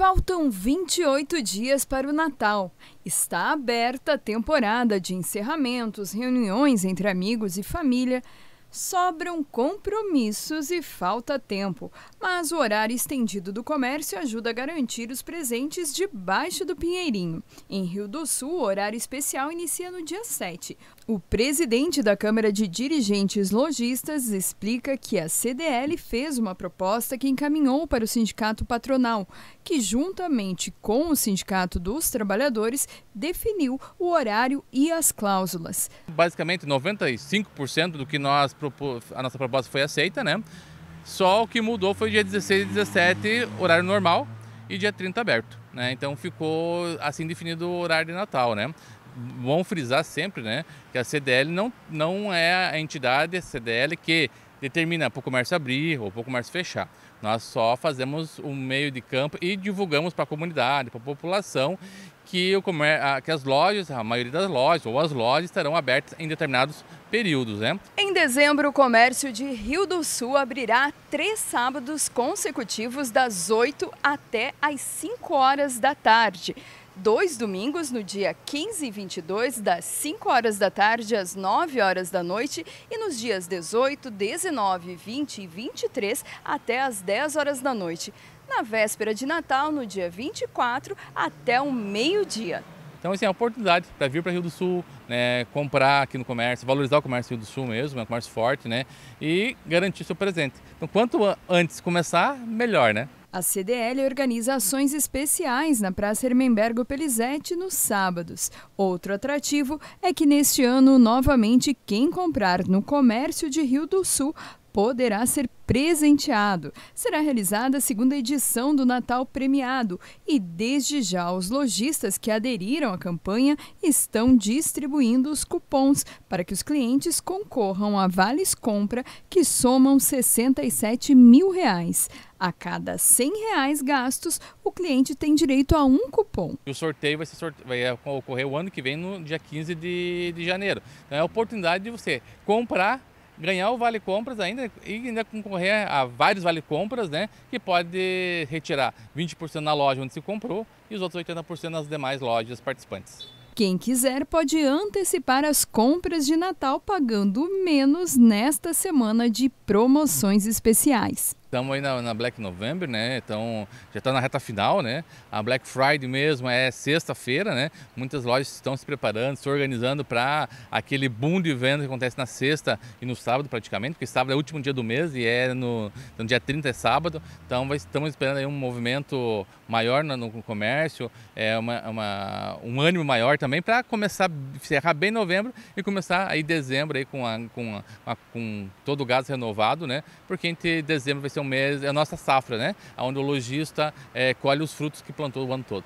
Faltam 28 dias para o Natal. Está aberta a temporada de encerramentos, reuniões entre amigos e família Sobram compromissos e falta tempo, mas o horário estendido do comércio ajuda a garantir os presentes debaixo do Pinheirinho. Em Rio do Sul, o horário especial inicia no dia 7. O presidente da Câmara de Dirigentes Logistas explica que a CDL fez uma proposta que encaminhou para o sindicato patronal, que juntamente com o sindicato dos trabalhadores definiu o horário e as cláusulas. Basicamente, 95% do que nós a nossa proposta foi aceita, né? Só o que mudou foi dia 16 e 17, horário normal, e dia 30 aberto, né? Então ficou assim definido o horário de Natal, né? Bom frisar sempre, né, que a CDL não, não é a entidade a CDL que determina para o comércio abrir ou para o comércio fechar. Nós só fazemos o um meio de campo e divulgamos para a comunidade, para a população que, o comer, que as lojas, a maioria das lojas ou as lojas estarão abertas em determinados períodos. Né? Em dezembro, o comércio de Rio do Sul abrirá três sábados consecutivos das 8 até as 5 horas da tarde. Dois domingos, no dia 15 e 22, das 5 horas da tarde às 9 horas da noite, e nos dias 18, 19, 20 e 23, até às 10 horas da noite na véspera de Natal, no dia 24, até o meio-dia. Então, assim, é uma oportunidade para vir para Rio do Sul, né, comprar aqui no comércio, valorizar o comércio do Rio do Sul mesmo, é um comércio forte, né, e garantir seu presente. Então, quanto antes começar, melhor, né? A CDL organiza ações especiais na Praça Hermenbergo Pelizete nos sábados. Outro atrativo é que neste ano, novamente, quem comprar no comércio de Rio do Sul poderá ser presenteado. Será realizada a segunda edição do Natal Premiado e, desde já, os lojistas que aderiram à campanha estão distribuindo os cupons para que os clientes concorram a vales compra que somam R$ 67 mil. Reais. A cada R$ 100 reais gastos, o cliente tem direito a um cupom. O sorteio vai, sorte... vai ocorrer o ano que vem, no dia 15 de, de janeiro. Então é a oportunidade de você comprar ganhar o Vale Compras ainda e ainda concorrer a vários Vale Compras, né? Que pode retirar 20% na loja onde se comprou e os outros 80% nas demais lojas participantes. Quem quiser pode antecipar as compras de Natal pagando menos nesta semana de promoções especiais. Estamos aí na, na, Black November, né? Então já está na reta final, né? A Black Friday mesmo é sexta-feira, né? Muitas lojas estão se preparando, se organizando para aquele boom de venda que acontece na sexta e no sábado praticamente, porque sábado é o último dia do mês e é no, no dia 30 é sábado. Então vai, estamos esperando aí um movimento maior no, no comércio, é uma, uma, um ânimo maior também para começar, encerrar bem novembro e começar aí dezembro aí com, a, com, a, com todo o gás renovado, né? Porque entre dezembro vai ser é, o mês, é a nossa safra, né? Onde o lojista é, colhe os frutos que plantou o ano todo.